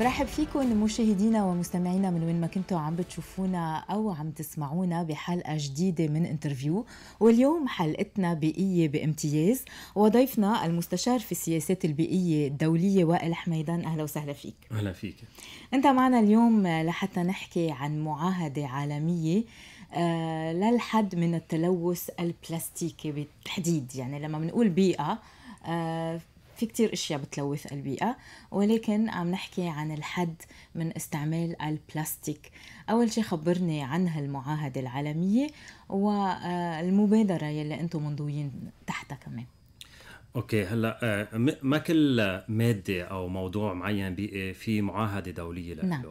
برحب فيكم مشاهدينا ومستمعينا من وين ما كنتوا عم بتشوفونا او عم تسمعونا بحلقه جديده من انترفيو واليوم حلقتنا بيئيه بامتياز وضيفنا المستشار في السياسات البيئيه الدوليه وائل حميدان اهلا وسهلا فيك اهلا فيك انت معنا اليوم لحتى نحكي عن معاهده عالميه آه، للحد من التلوث البلاستيكي بالتحديد يعني لما بنقول بيئه آه، في كتير اشياء بتلوث البيئه ولكن عم نحكي عن الحد من استعمال البلاستيك اول شي خبرني عن هالمعاهده العالميه والمبادره آه، يلي انتم منضويين تحتها كمان اوكي هلا آه، ما كل ماده او موضوع معين بيئي في معاهده دوليه له نعم.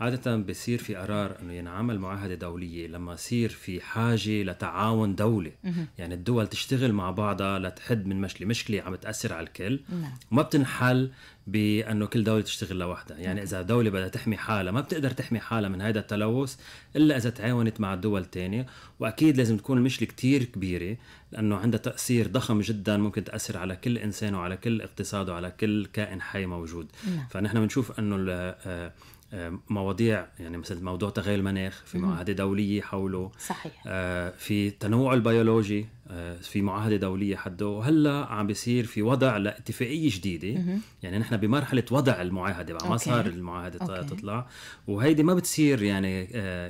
عادة بصير في قرار انه ينعمل معاهدة دولية لما يصير في حاجة لتعاون دولي يعني الدول تشتغل مع بعضها لتحد من مشكلة مشكلة عم تأثر على الكل وما نعم. بتنحل بانه كل دوله تشتغل لوحدها يعني اذا دوله بدها تحمي حالها ما بتقدر تحمي حالها من هذا التلوث الا اذا تعاونت مع الدول الثانيه واكيد لازم تكون المشكله كتير كبيره لانه عندها تاثير ضخم جدا ممكن تاثر على كل انسان وعلى كل اقتصاد وعلى كل كائن حي موجود نعم. فنحن بنشوف انه آه، آه، مواضيع يعني مثل موضوع تغير المناخ في معاهده دوليه حوله صحيح آه، في تنوع البيولوجي آه، في معاهده دوليه حده وهلا عم بيصير في وضع لاتفاقيه جديده مم. يعني نحن بمرحله وضع المعاهده بعد ما صار المعاهده أوكي. تطلع وهيدي ما بتصير يعني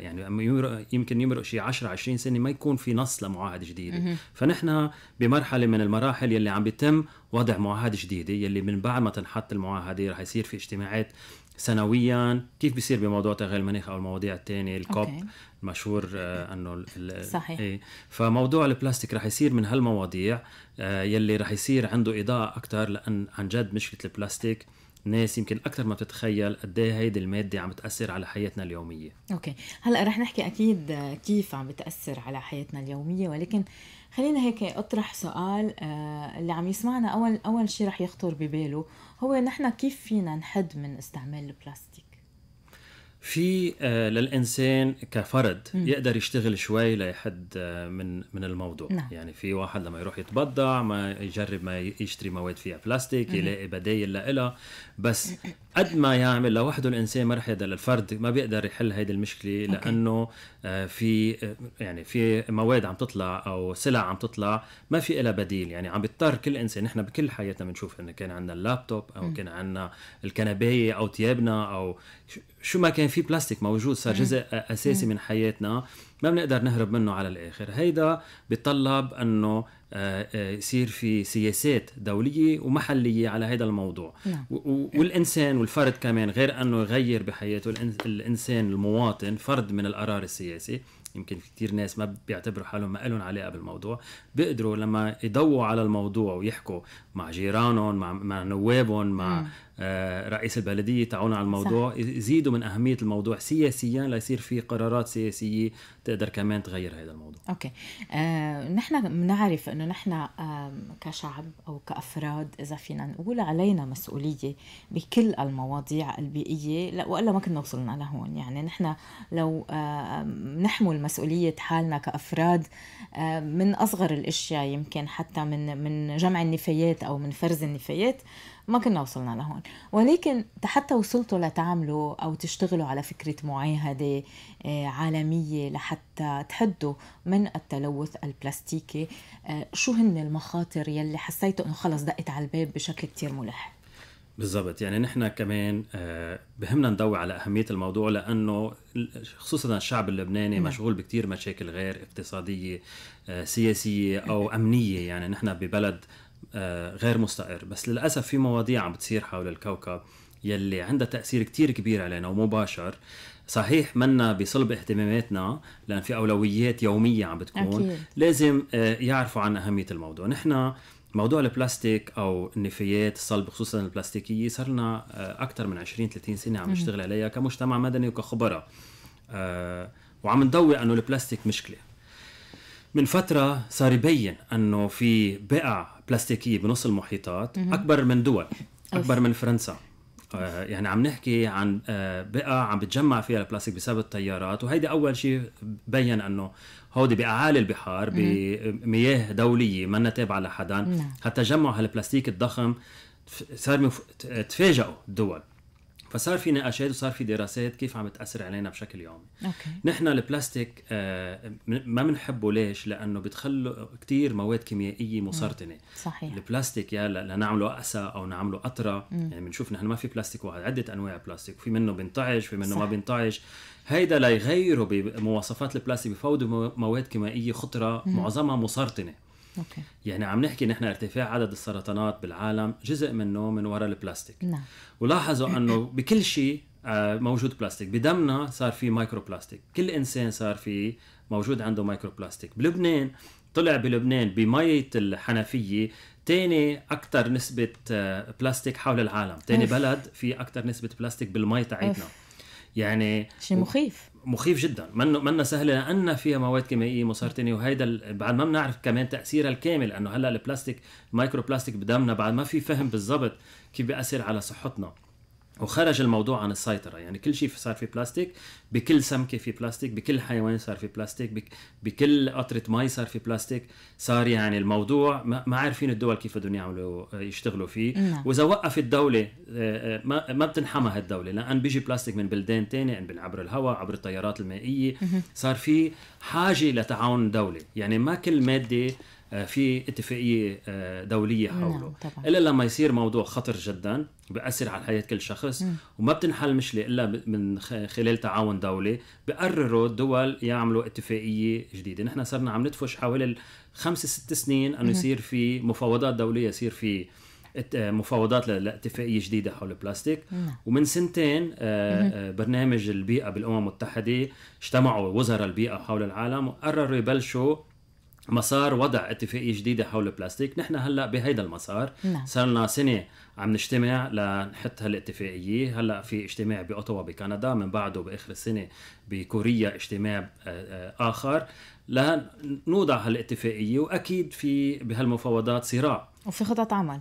يعني يمكن يمرق شي 10 20 سنه ما يكون في نص لمعاهده جديده مم. فنحن بمرحله من المراحل يلي عم بيتم وضع معاهده جديده يلي من بعد ما تنحط المعاهده رح يصير في اجتماعات سنويا كيف بيصير بموضوع تغير المناخ او المواضيع الثانيه الكوب مشهور المشهور انه صحيح إيه فموضوع البلاستيك رح يصير من هالمواضيع آه، يلي رح يصير عنده اضاءه اكثر لان عن جد مشكله البلاستيك ناس يمكن اكثر ما بتتخيل قد ايه هيدي الماده عم تاثر على حياتنا اليوميه اوكي هلا رح نحكي اكيد كيف عم بتاثر على حياتنا اليوميه ولكن خلينا هيك اطرح سؤال آه، اللي عم يسمعنا اول اول شيء رح يخطر بباله هو نحن كيف فينا نحد من استعمال البلاستيك في آه، للانسان كفرد م. يقدر يشتغل شوي لحد آه، من من الموضوع نعم. يعني في واحد لما يروح يتبضع ما يجرب ما يشتري مواد فيها بلاستيك يلاقي بدايل لها بس قد ما يعمل لوحده الانسان ما رح يقدر الفرد ما بيقدر يحل هيدي المشكله لانه آه، في يعني في مواد عم تطلع او سلع عم تطلع ما في لها بديل يعني عم بيضطر كل انسان نحن بكل حياتنا بنشوف انه كان عندنا اللابتوب او م. كان عندنا الكنبايه او ثيابنا او شو ما كان كان في بلاستيك موجود صار جزء اساسي من حياتنا ما بنقدر نهرب منه على الاخر هيدا بيطلب انه آه، آه، يصير في سياسات دوليه ومحليه على هذا الموضوع نعم. والانسان والفرد كمان غير انه يغير بحياته الانسان المواطن فرد من القرار السياسي يمكن في كثير ناس ما بيعتبروا حالهم ما لهم علاقه بالموضوع بيقدروا لما يضووا على الموضوع ويحكوا مع جيرانهم مع مع نوابهم مع آه، رئيس البلديه تعاون على الموضوع صح. يزيدوا من اهميه الموضوع سياسيا ليصير في قرارات سياسيه تقدر كمان تغير هذا الموضوع اوكي آه، نحن بنعرف انه نحن آه، كشعب او كافراد اذا فينا نقول علينا مسؤوليه بكل المواضيع البيئيه لا والا ما كنا وصلنا لهون يعني نحن لو آه، نحمل مسؤوليه حالنا كافراد آه، من اصغر الاشياء يمكن حتى من من جمع النفايات او من فرز النفايات ما كنا وصلنا لهون ولكن حتى وصلتوا لتعملوا أو تشتغلوا على فكرة معاهدة آه، عالمية لحتى تحدوا من التلوث البلاستيكي آه، شو هن المخاطر يلي حسيتوا أنه خلص دقت على الباب بشكل كتير ملح بالضبط يعني نحن كمان آه، بهمنا نضوي على أهمية الموضوع لأنه خصوصا الشعب اللبناني نعم. مشغول بكتير مشاكل غير اقتصادية سياسية أو أمنية يعني نحن ببلد آه، غير مستقر بس للأسف في مواضيع عم بتصير حول الكوكب يلي عندها تأثير كتير كبير علينا ومباشر صحيح منا بصلب اهتماماتنا لأن في أولويات يومية عم بتكون أكيد. لازم آه، يعرفوا عن أهمية الموضوع نحن موضوع البلاستيك او النفايات الصلب خصوصا البلاستيكيه صار لنا آه، اكثر من 20 30 سنه عم نشتغل عليها كمجتمع مدني وكخبراء وعم نضوي انه البلاستيك مشكله من فترة صار يبين أنه في بقع بلاستيكية بنص المحيطات أكبر من دول أكبر من فرنسا آه، يعني عم نحكي عن آه، بقع عم بتجمع فيها البلاستيك بسبب التيارات وهيدي اول شيء بين انه هودي باعالي البحار بمياه دوليه ما تابعه لحدا هالتجمع نعم. هالبلاستيك الضخم صار تفاجئوا الدول فصار في نقاشات وصار في دراسات كيف عم تاثر علينا بشكل يومي أوكي. نحن البلاستيك آه، ما بنحبه ليش لانه بتخلو كثير مواد كيميائيه مسرطنه صحيح البلاستيك يا لنعمله قسى او نعمله قطره يعني بنشوف نحن ما في بلاستيك واحد عده انواع بلاستيك في منه بينطعش في منه صح. ما بينطعش هيدا ليغيروا بمواصفات البلاستيك بفوضوا مواد كيميائيه خطره معظمها مسرطنه أوكي. يعني عم نحكي نحن ارتفاع عدد السرطانات بالعالم جزء منه من وراء البلاستيك نعم. ولاحظوا انه بكل شيء آه، موجود بلاستيك بدمنا صار في مايكرو بلاستيك كل انسان صار في موجود عنده مايكرو بلاستيك بلبنان طلع بلبنان بمية الحنفية تاني أكتر نسبة آه، بلاستيك حول العالم تاني أوف. بلد في أكتر نسبة بلاستيك بالمي تاعتنا أوف. يعني شيء مخيف مخيف جدا منه منه سهله لان فيها مواد كيميائيه مسرطنه وهيدا بعد ما بنعرف كمان تاثيرها الكامل لانه هلا البلاستيك مايكرو بلاستيك بدمنا بعد ما في فهم بالضبط كيف بياثر على صحتنا وخرج الموضوع عن السيطرة يعني كل شيء صار فيه بلاستيك بكل سمكة في بلاستيك بكل حيوان صار في بلاستيك بك بكل قطرة مي صار في بلاستيك صار يعني الموضوع ما عارفين الدول كيف بدهم يعملوا يشتغلوا فيه نعم. وإذا وقفت الدولة آه، آه، ما ما بتنحمى هالدولة لأن بيجي بلاستيك من بلدان تانية يعني عبر الهواء عبر التيارات المائية صار في حاجة لتعاون دولة يعني ما كل مادة آه، في اتفاقيه آه، دوليه نعم، حوله نعم الا لما يصير موضوع خطر جدا بأثر على حياه كل شخص مم. وما بتنحل مشكلة الا من خلال تعاون دولي بقرروا الدول يعملوا اتفاقيه جديده نحن صرنا عم ندفش حوالي خمس ست سنين انه يصير في مفاوضات دوليه يصير في آه، مفاوضات لاتفاقيه جديده حول البلاستيك مم. نعم. ومن سنتين برنامج البيئه بالامم المتحده اجتمعوا وزراء البيئه حول العالم وقرروا يبلشوا مسار وضع اتفاقيه جديده حول البلاستيك نحن هلا بهيدا المسار نعم. صار لنا سنه عم نجتمع لنحط هالاتفاقيه هلا في اجتماع باوتوا بكندا من بعده باخر السنه بكوريا اجتماع آه، آه، اخر لنوضع هالاتفاقيه واكيد في بهالمفاوضات صراع وفي خطط عمل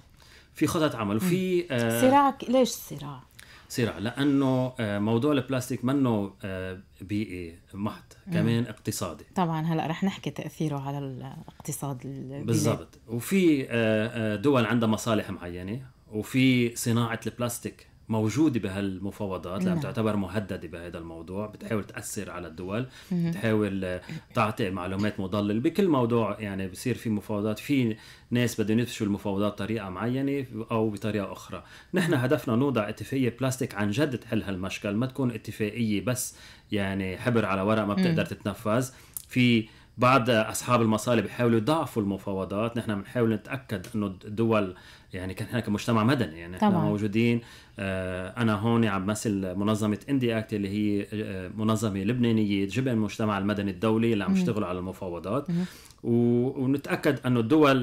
في خطط عمل وفي آه صراع ليش صراع صراع لانه آه، موضوع البلاستيك منه آه، بيئي محض كمان اقتصادي طبعا هلا رح نحكي تاثيره على الاقتصاد بالضبط وفي آه، دول عندها مصالح معينه وفي صناعه البلاستيك موجودة بهالمفاوضات لأنها نعم. تعتبر مهددة بهذا الموضوع بتحاول تأثر على الدول بتحاول تعطي معلومات مضللة بكل موضوع يعني بصير في مفاوضات في ناس بدهم يفشوا المفاوضات بطريقة معينة أو بطريقة أخرى نحن هدفنا نوضع اتفاقية بلاستيك عن جد تحل هالمشكل ما تكون اتفاقية بس يعني حبر على ورق ما بتقدر تتنفذ في بعض اصحاب المصالح بيحاولوا يضعفوا المفاوضات نحن بنحاول نتاكد انه الدول يعني كان هناك كمجتمع مدني يعني طبعا. احنا موجودين آه، انا هون عم بمثل منظمه اندي اكت اللي هي آه، منظمه لبنانيه جبهه المجتمع المدني الدولي اللي عم يشتغلوا على المفاوضات مم. ونتاكد انه الدول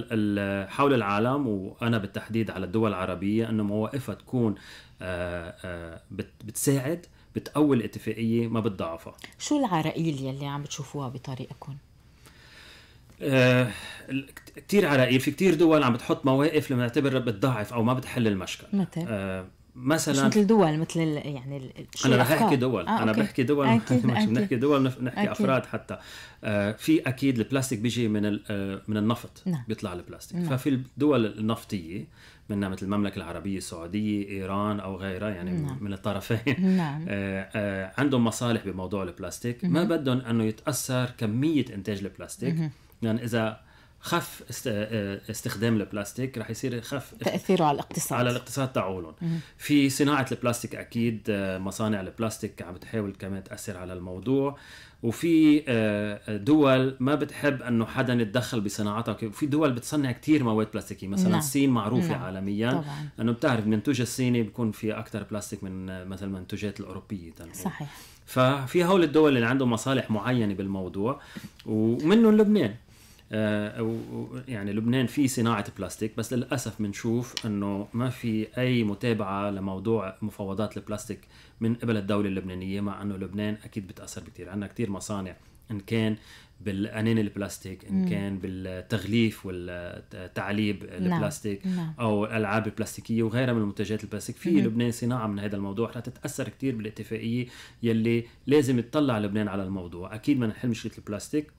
حول العالم وانا بالتحديد على الدول العربيه انه مواقفها تكون آه، بتساعد بتقوي الاتفاقيه ما بتضعفها شو العرائيل يلي عم تشوفوها بطريقكم آه، كثير عراقيل يعني في كثير دول عم بتحط مواقف اللي تعتبر بتضعف او ما بتحل المشكل مثل آه مثلا مثل دول مثل يعني انا رح احكي دول آه، انا أوكي. بحكي دول مش بنحكي دول نحكي أكيد. افراد حتى آه، في اكيد البلاستيك بيجي من آه، من النفط نعم. بيطلع البلاستيك نعم. ففي الدول النفطيه منها مثل المملكه العربيه السعوديه ايران او غيرها يعني نعم. من الطرفين نعم. آه، آه، عندهم مصالح بموضوع البلاستيك ما بدهم انه يتاثر كميه انتاج البلاستيك يعني اذا خف آه، استخدام البلاستيك رح يصير خف تاثيره على الاقتصاد على الاقتصاد تاعولهم في صناعه البلاستيك اكيد آه، مصانع البلاستيك عم بتحاول كمان تاثر على الموضوع وفي آه، دول ما بتحب انه حدا يتدخل بصناعتها وفي دول بتصنع كثير مواد بلاستيكيه مثلا نعم. الصين معروفه نعم. عالميا طبعا. انه بتعرف منتوج الصيني بيكون في اكثر بلاستيك من مثلا المنتوجات الاوروبيه تنقل. صحيح ففي هول الدول اللي عندهم مصالح معينه بالموضوع ومنهم لبنان آه، او يعني لبنان في صناعه بلاستيك بس للاسف بنشوف انه ما في اي متابعه لموضوع مفاوضات البلاستيك من قبل الدوله اللبنانيه مع انه لبنان اكيد بتاثر كثير عندنا كثير مصانع ان كان بالانين البلاستيك ان كان بالتغليف والتعليب نعم، البلاستيك نعم. او الالعاب البلاستيكيه وغيرها من المنتجات البلاستيك في لبنان صناعه من هذا الموضوع رح تتاثر كثير بالاتفاقيه يلي لازم تطلع لبنان على الموضوع اكيد ما نحل مشكله البلاستيك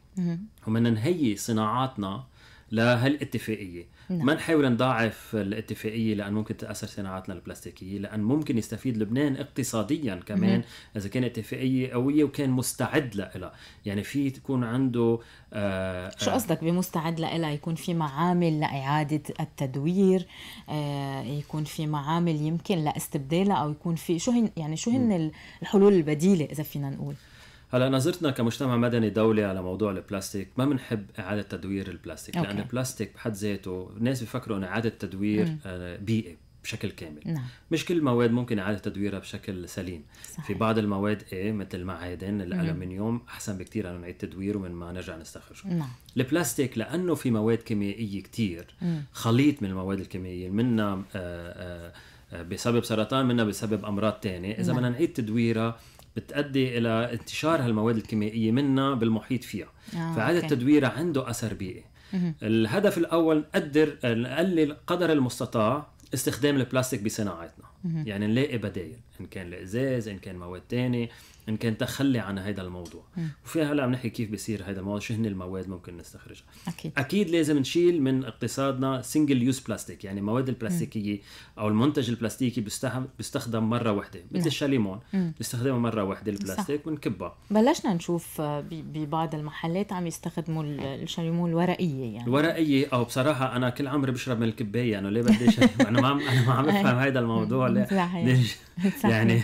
ومن نهيئ صناعاتنا لهالاتفاقيه نعم. ما نحاول نضاعف الاتفاقيه لان ممكن تتاثر صناعاتنا البلاستيكيه لان ممكن يستفيد لبنان اقتصاديا كمان مم. اذا كان اتفاقيه قويه وكان مستعد لها يعني في تكون عنده آآ آه، شو آه، قصدك بمستعد لها يكون في معامل لاعاده التدوير آه، يكون في معامل يمكن لاستبدالها او يكون في شو هن يعني شو هن الحلول البديله اذا فينا نقول هلا نظرتنا كمجتمع مدني دولي على موضوع البلاستيك ما بنحب اعاده تدوير البلاستيك أوكي. لان البلاستيك بحد ذاته الناس بيفكروا انه اعاده تدوير آه، بيئي بشكل كامل نعم. مش كل المواد ممكن اعاده تدويرها بشكل سليم صحيح. في بعض المواد ايه مثل المعادن الالومنيوم احسن بكثير انه نعيد تدويره من ما نرجع نستخرجه نعم. البلاستيك لانه في مواد كيميائيه كثير خليط من المواد الكيميائيه منها آه، آه، بسبب سرطان منها بسبب امراض ثانيه اذا نعم. بدنا نعيد تدويرها بتؤدي الى انتشار هالمواد الكيميائيه منا بالمحيط فيها آه، فهذا التدوير عنده اثر بيئي الهدف الاول نقدر نقلل قدر المستطاع استخدام البلاستيك بصناعاتنا يعني نلاقي بدايل ان كان الازاز ان كان مواد تانية ان كان تخلي عن هذا الموضوع وفي هلا عم نحكي كيف بيصير هذا الموضوع شو هن المواد ممكن نستخرجها اكيد اكيد لازم نشيل من اقتصادنا سنجل يوز بلاستيك يعني المواد البلاستيكيه او المنتج البلاستيكي بيستخدم مره واحده مثل الشاليمون بيستخدمه مره واحده البلاستيك ونكبه بلشنا نشوف ببعض المحلات عم يستخدموا الشاليمون الورقيه يعني الورقيه او بصراحه انا كل عمري بشرب من الكبايه انه ليه بدي انا ما عم انا ما عم بفهم هذا الموضوع ولا صحيح. يعني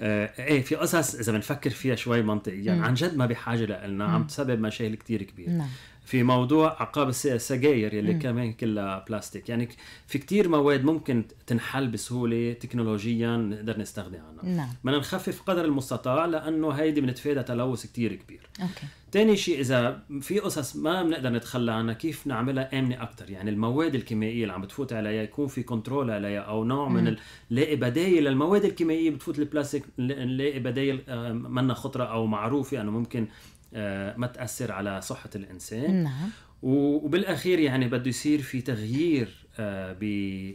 آه ايه في قصص اذا بنفكر فيها شوي منطقيا يعني عن جد ما بحاجه لنا عم تسبب مشاكل كثير كبيره نعم. في موضوع عقاب السجاير يلي كمان كلها بلاستيك يعني في كتير مواد ممكن تنحل بسهوله تكنولوجيا نقدر نستغني عنها نعم. بدنا نخفف قدر المستطاع لانه هيدي بنتفادى تلوث كتير كبير اوكي تاني شيء اذا في قصص ما بنقدر نتخلى عنها كيف نعملها امنه اكثر يعني المواد الكيميائيه اللي عم بتفوت عليها يكون في كنترول عليها او نوع من نلاقي بدايل للمواد الكيميائيه بتفوت البلاستيك نلاقي بدايل آه، منا خطره او معروفه انه ممكن آه، ما تاثر على صحه الانسان نعم وبالاخير يعني بده يصير في تغيير آه،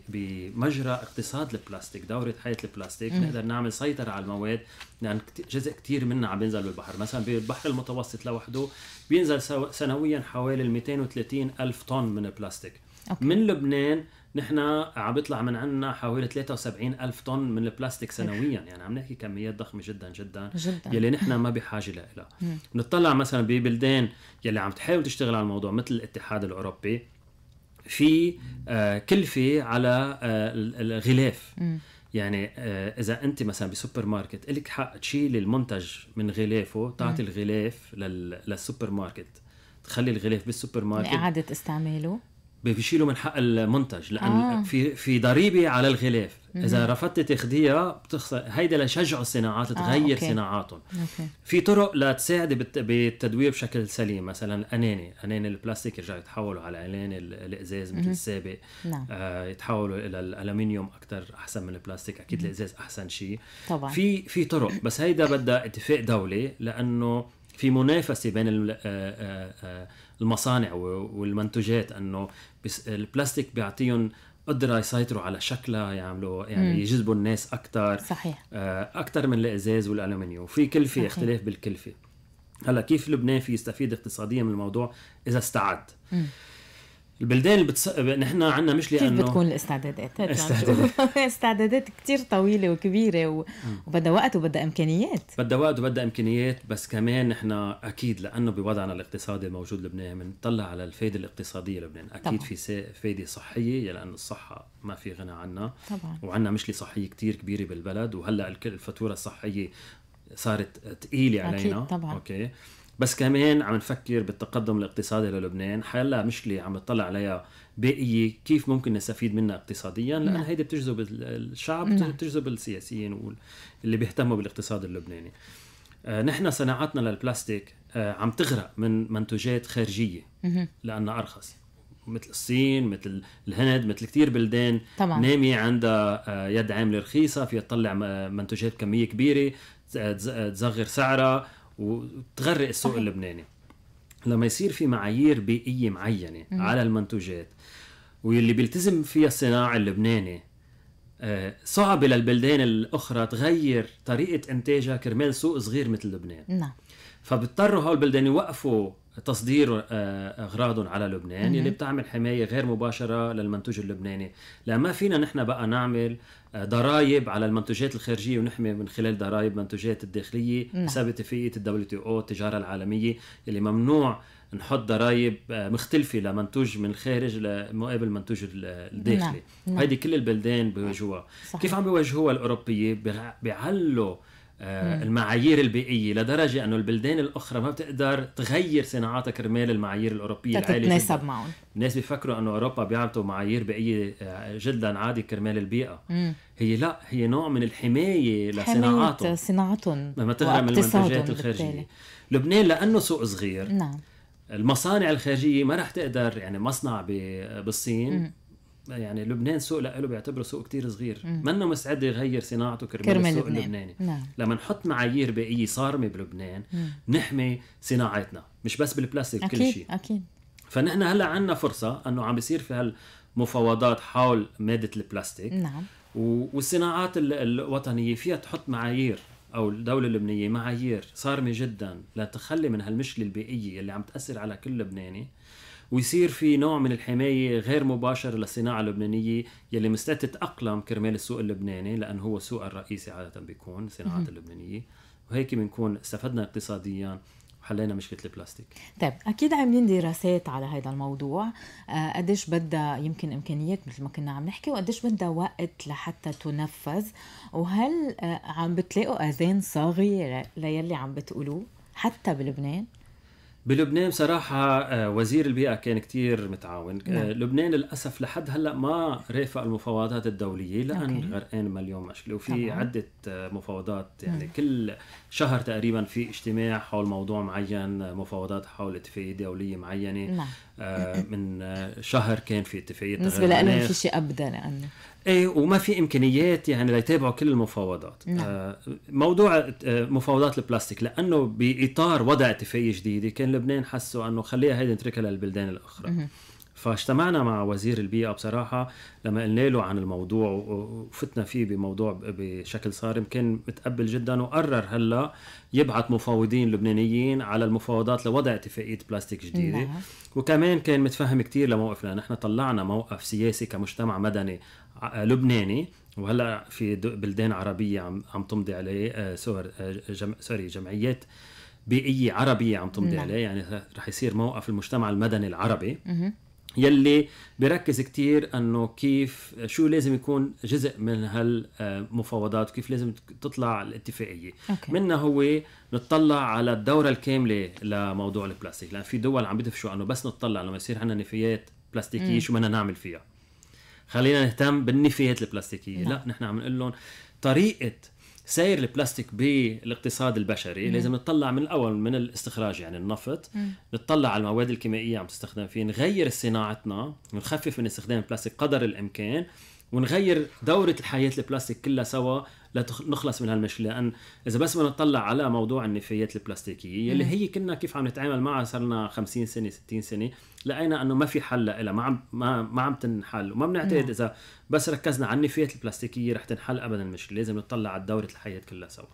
بمجرى اقتصاد البلاستيك دورة حياة البلاستيك م. نقدر نعمل سيطرة على المواد لأن يعني جزء كتير منها عم بينزل بالبحر مثلا بالبحر المتوسط لوحده بينزل سنويا حوالي 230 ألف طن من البلاستيك أوكي. من لبنان نحن عم بيطلع من عندنا حوالي 73 ألف طن من البلاستيك سنويا يعني عم نحكي كميات ضخمة جدا جدا, جداً. يلي نحن ما بحاجة لها بنطلع مثلا ببلدان يلي عم تحاول تشتغل على الموضوع مثل الاتحاد الأوروبي في آه، كلفة على آه، الغلاف يعني آه، اذا انت مثلا بسوبر ماركت لك حق تشيل المنتج من غلافه تعطي الغلاف للسوبر ماركت تخلي الغلاف بالسوبر ماركت لاعاده استعماله بيشيلوا من حق المنتج لان آه. في في ضريبه على الغلاف اذا رفضت تاخديها بتخسر هيدا لشجعوا الصناعات تغير آه، صناعاتهم في طرق لتساعد بالتدوير بشكل سليم مثلا الاناني اناني البلاستيك يرجعوا يتحولوا على اناني الازاز مثل السابق نعم. آه يتحولوا الى الالومنيوم اكثر احسن من البلاستيك اكيد مم. الازاز احسن شيء طبعا في في طرق بس هيدا بدها اتفاق دولي لانه في منافسه بين آه، آه، آه، المصانع والمنتجات انه البلاستيك بيعطيهم قدرة يسيطروا على شكلها يعملوا يعني يجذبوا الناس أكثر صحيح آه، أكثر من الإزاز والألومنيوم في كلفة صحيح. اختلاف بالكلفة هلا كيف لبنان في يستفيد اقتصاديا من الموضوع إذا استعد مم. البلدان اللي بتص... نحن عندنا مش لانه كيف بتكون الاستعدادات؟ يعني استعدادات استعدادات كثير طويله وكبيره و... وبدها وقت وبدها امكانيات بدها وقت وبدها امكانيات بس كمان نحن اكيد لانه بوضعنا الاقتصادي الموجود لبنان بنطلع على الفائده الاقتصاديه لبنان اكيد طبعا. في فائده صحيه لانه الصحه ما في غنى عنها طبعا وعندنا مشكله صحيه كثير كبيره بالبلد وهلا الفاتوره الصحيه صارت ثقيله علينا أكيد طبعا. اوكي بس كمان عم نفكر بالتقدم الاقتصادي للبنان حيلا مشكله عم نطلع عليها باقيه كيف ممكن نستفيد منها اقتصاديا لان نعم. هيدي بتجذب الشعب نعم. بتجذب السياسيين واللي بيهتموا بالاقتصاد اللبناني آه، نحن صناعتنا للبلاستيك آه، عم تغرق من منتوجات خارجيه لانها ارخص مثل الصين مثل الهند مثل كثير بلدان طبعا. نامية عندها آه، يد عاملة رخيصة فيها تطلع منتوجات كمية كبيرة تزغر سعرها وتغرق السوق اللبناني لما يصير في معايير بيئية معينة مم. على المنتوجات واللي بيلتزم فيها الصناعة اللبناني آه، صعب للبلدان الأخرى تغير طريقة إنتاجها كرمال سوق صغير مثل لبنان نعم فبضطروا هول البلدان يوقفوا تصدير آه، اغراضهم على لبنان اللي يلي بتعمل حمايه غير مباشره للمنتوج اللبناني، لا ما فينا نحن بقى نعمل آه، ضرائب على المنتوجات الخارجيه ونحمي من خلال ضرائب منتوجات الداخليه نعم. بسبب اتفاقيه الدبليو تي او التجاره العالميه اللي ممنوع نحط ضرائب آه، مختلفه لمنتوج من الخارج مقابل منتوج الداخلي نعم،, نعم. هيدي كل البلدان بيواجهوها كيف عم بيواجهوها الاوروبيه بيعلوا بغ... آه، المعايير البيئيه لدرجه انه البلدان الاخرى ما بتقدر تغير صناعاتها كرمال المعايير الاوروبيه العاليه تتناسب معهم الناس بيفكروا انه اوروبا بيعطوا معايير بيئيه آه، جدا عادي كرمال البيئه مم. هي لا هي نوع من الحمايه لصناعاتهم حماية لما ما تهرم المنتجات الخارجيه بالتالي. لبنان لانه سوق صغير نعم المصانع الخارجيه ما رح تقدر يعني مصنع بالصين مم. يعني لبنان سوق له بيعتبره سوق كتير صغير منه مستعد يغير صناعته كرمال السوق لبنان. اللبناني نعم. لما نحط معايير بيئيه صارمه بلبنان نحمي صناعتنا مش بس بالبلاستيك أكيد. كل شيء اكيد فنحن هلا عندنا فرصه انه عم بيصير في هالمفاوضات حول ماده البلاستيك نعم والصناعات الوطنيه فيها تحط معايير او الدوله اللبنانيه معايير صارمه جدا لتخلي من هالمشكله البيئيه اللي عم تاثر على كل لبناني ويصير في نوع من الحماية غير مباشرة للصناعة اللبنانية يلي مستعد تتأقلم كرمال السوق اللبناني لأنه هو السوق الرئيسي عادة بيكون الصناعات اللبنانية وهيك بنكون استفدنا اقتصاديا وحلينا مشكله البلاستيك طيب اكيد عاملين دراسات على هذا الموضوع آه قديش بدها يمكن امكانيات مثل ما كنا عم نحكي وقديش بدها وقت لحتى تنفذ وهل آه عم بتلاقوا اذان صاغيه ليلي عم بتقولوه حتى بلبنان بلبنان بصراحة آه، وزير البيئة كان كتير متعاون آه، نعم. لبنان للأسف لحد هلأ ما رافق المفاوضات الدولية لأن أوكي. غرقان مليون مشكلة وفي طبعا. عدة آه، مفاوضات يعني مم. نعم. كل شهر تقريبا في اجتماع حول موضوع معين مفاوضات حول اتفاقية دولية معينة نعم. آه، من آه، شهر كان في اتفاقيه بالنسبه لانه في شيء ابدا لانه يعني. ايه وما في امكانيات يعني ليتابعوا كل المفاوضات نعم. آه، موضوع مفاوضات البلاستيك لانه باطار وضع اتفاقيه جديده كان لبنان حسوا انه خليها هيدي نتركها للبلدان الاخرى فاجتمعنا مع وزير البيئه بصراحه لما قلنا له عن الموضوع وفتنا فيه بموضوع بشكل صارم كان متقبل جدا وقرر هلا يبعث مفاوضين لبنانيين على المفاوضات لوضع اتفاقيه بلاستيك جديده نعم. وكمان كان متفهم كتير لموقفنا نحن طلعنا موقف سياسي كمجتمع مدني لبناني وهلا في بلدان عربيه عم عم تمضي عليه آه، سور آه، جم... سوري جمعيات بيئيه عربيه عم تمضي نعم. عليه يعني رح يصير موقف المجتمع المدني العربي مه. يلي بركز كتير انه كيف شو لازم يكون جزء من هالمفاوضات وكيف لازم تطلع الاتفاقيه okay. منها هو نطلع على الدوره الكامله لموضوع البلاستيك لان في دول عم بدفشوا انه بس نطلع لما يصير عندنا نفايات بلاستيكيه mm. شو بدنا نعمل فيها خلينا نهتم بالنفايات البلاستيكيه نعم. لا نحن عم نقول لهم طريقه سير البلاستيك بالاقتصاد البشري يعني مم. لازم نطلع من الاول من الاستخراج يعني النفط مم. نطلع على المواد الكيميائيه عم تستخدم فيه نغير صناعتنا ونخفف من استخدام البلاستيك قدر الامكان ونغير دورة الحياة البلاستيك كلها سوا لا نخلص من هالمشكله لان اذا بس بدنا نطلع على موضوع النفايات البلاستيكيه اللي هي كنا كيف عم نتعامل معها صار لنا 50 سنه 60 سنه لقينا انه ما في حل لها ما عم ما, ما عم تنحل وما بنعتقد اذا بس ركزنا على النفايات البلاستيكيه رح تنحل ابدا المشكله لازم نطلع على دوره الحياه كلها سوا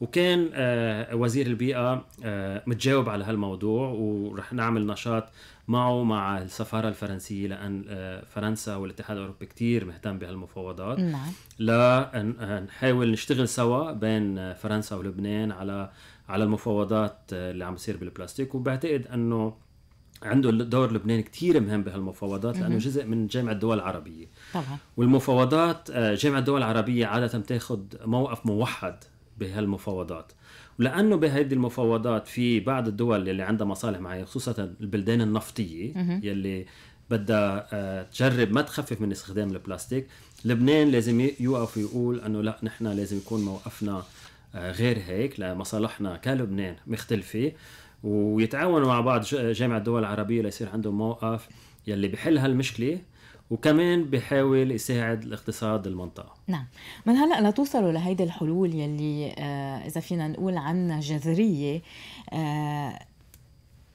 وكان آه وزير البيئه آه متجاوب على هالموضوع ورح نعمل نشاط معه مع السفاره الفرنسيه لان آه، فرنسا والاتحاد الاوروبي كثير مهتم بهالمفاوضات نعم لنحاول آه، نشتغل سوا بين آه، فرنسا ولبنان على على المفاوضات اللي عم تصير بالبلاستيك وبعتقد انه عنده دور لبنان كثير مهم بهالمفاوضات لانه جزء من جامعه الدول العربيه طبعا والمفاوضات جامعه الدول العربيه عاده بتاخذ موقف موحد بهالمفاوضات ولانه بهذه المفاوضات في بعض الدول اللي عندها مصالح معينه خصوصا البلدان النفطيه يلي بدها آه، تجرب ما تخفف من استخدام البلاستيك لبنان لازم يوقف ويقول انه لا نحن لازم يكون موقفنا آه، غير هيك لمصالحنا كلبنان مختلفه ويتعاونوا مع بعض جامعة الدول العربية ليصير عندهم موقف يلي بحل هالمشكلة وكمان بحاول يساعد الاقتصاد المنطقة نعم من هلأ لتوصلوا لهيدي الحلول يلي آه، إذا فينا نقول عنها جذرية آه،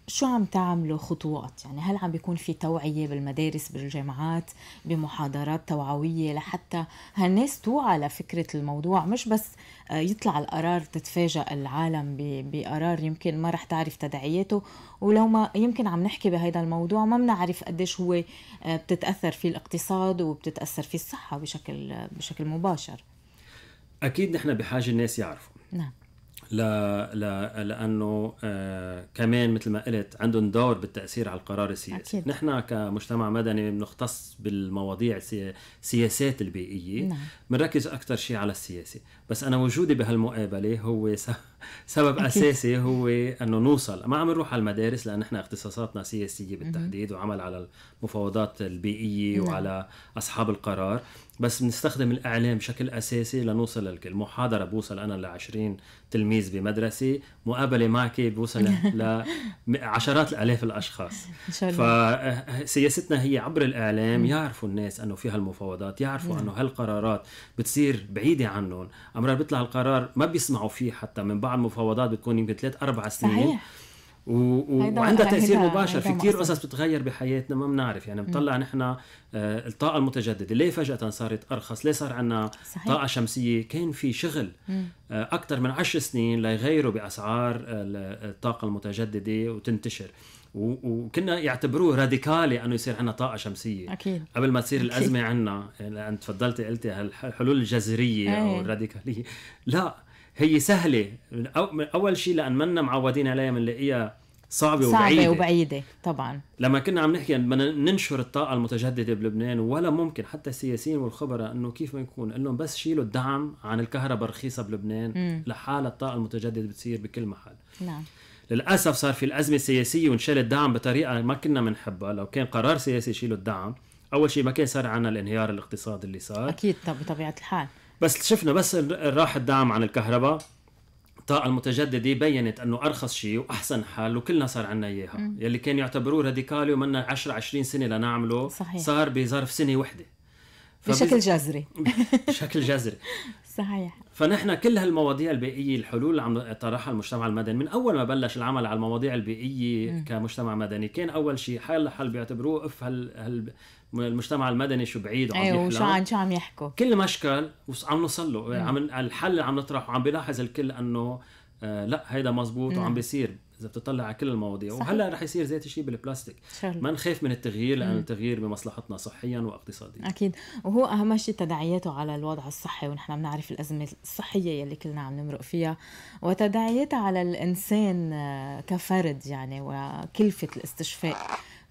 شو عم تعملوا خطوات يعني هل عم بيكون في توعية بالمدارس بالجامعات بمحاضرات توعوية لحتى هالناس توعى لفكرة الموضوع مش بس آه، يطلع القرار تتفاجأ العالم بقرار يمكن ما رح تعرف تداعياته ولو ما يمكن عم نحكي بهذا الموضوع ما بنعرف قديش هو آه، بتتأثر فيه الاقتصاد وبتتأثر فيه الصحة بشكل بشكل مباشر أكيد نحن بحاجة الناس يعرفوا نعم ل... ل... لانه آه كمان مثل ما قلت عندهم دور بالتاثير على القرار السياسي أكيد. نحن كمجتمع مدني بنختص بالمواضيع السياسات البيئيه نعم. بنركز اكثر شيء على السياسي بس انا وجودي بهالمقابله هو س... سبب أكيد. اساسي هو انه نوصل ما عم نروح على المدارس لان نحن اختصاصاتنا سياسيه بالتحديد وعمل على المفاوضات البيئيه نعم. وعلى اصحاب القرار بس بنستخدم الاعلام بشكل اساسي لنوصل للكل محاضره بوصل انا ل 20 تلميذ بمدرسه مقابله معك بوصل لعشرات الالاف الاشخاص فسياستنا هي عبر الاعلام يعرفوا الناس انه في هالمفاوضات يعرفوا انه هالقرارات بتصير بعيده عنهم امرار بيطلع القرار ما بيسمعوا فيه حتى من بعد مفاوضات بتكون يمكن ثلاث اربع سنين صحيح. و... وعندها تاثير مباشر في كثير قصص بتتغير بحياتنا ما بنعرف يعني بنطلع نحن آه، الطاقه المتجدده ليه فجاه صارت ارخص ليه صار عندنا طاقه شمسيه كان في شغل آه، اكثر من عشر سنين ليغيروا باسعار الطاقه المتجدده وتنتشر وكنا يعتبروه راديكالي انه يصير عندنا طاقه شمسيه أكيد. قبل ما تصير الازمه عندنا لان يعني تفضلتي قلتي هالحلول الجذريه او إيه. الراديكاليه لا هي سهله من, أو من اول شيء لان منا معودين عليها بنلاقيها صعبة, صعبة وبعيدة صعبة وبعيدة طبعا لما كنا عم نحكي بدنا ننشر الطاقة المتجددة بلبنان ولا ممكن حتى السياسيين والخبراء انه كيف ما يكون إنهم لهم بس شيلوا الدعم عن الكهرباء الرخيصة بلبنان لحالها الطاقة المتجددة بتصير بكل محل نعم للاسف صار في الازمه السياسيه ونشال الدعم بطريقه ما كنا بنحبها لو كان قرار سياسي يشيلوا الدعم اول شيء ما كان صار عنا الانهيار الاقتصادي اللي صار اكيد طب بطبيعه الحال بس شفنا بس راح الدعم عن الكهرباء الطاقة المتجددة بينت انه ارخص شيء واحسن حل وكلنا صار عنا اياها، يلي كان يعتبروه راديكالي ومنا 10 20 سنة لنعمله صحيح. صار بظرف سنة وحدة فبز... بشكل جذري بشكل جذري صحيح فنحن كل هالمواضيع البيئية الحلول اللي عم طرحها المجتمع المدني من أول ما بلش العمل على المواضيع البيئية م. كمجتمع مدني كان أول شيء حل حل بيعتبروه اف هال... هال... المجتمع المدني شو بعيد وعم ايوه وشو عن شو عم يحكوا كل مشكل عم نوصل له عم الحل اللي عم نطرحه وعم بيلاحظ الكل انه آه لا هيدا مزبوط مم. وعم بيصير اذا بتطلع على كل المواضيع صحيح. وهلا رح يصير ذات الشيء بالبلاستيك شغل. ما نخاف من التغيير لانه التغيير بمصلحتنا صحيا واقتصاديا اكيد وهو اهم شيء تداعياته على الوضع الصحي ونحن بنعرف الازمه الصحيه يلي كلنا عم نمرق فيها وتداعياتها على الانسان آه، كفرد يعني وكلفه الاستشفاء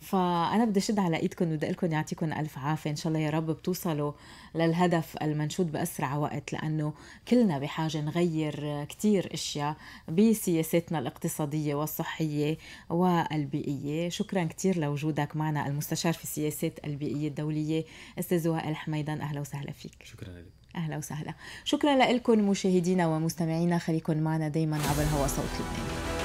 فانا بدي اشد على ايدكم وبدي لكم يعطيكم الف عافيه ان شاء الله يا رب بتوصلوا للهدف المنشود باسرع وقت لانه كلنا بحاجه نغير كثير اشياء بسياساتنا الاقتصاديه والصحيه والبيئيه شكرا كثير لوجودك معنا المستشار في السياسات البيئيه الدوليه استاذ وائل حميدان اهلا وسهلا فيك شكرا لك اهلا وسهلا شكرا لكم مشاهدينا ومستمعينا خليكم معنا دائما عبر هوا صوت لبنان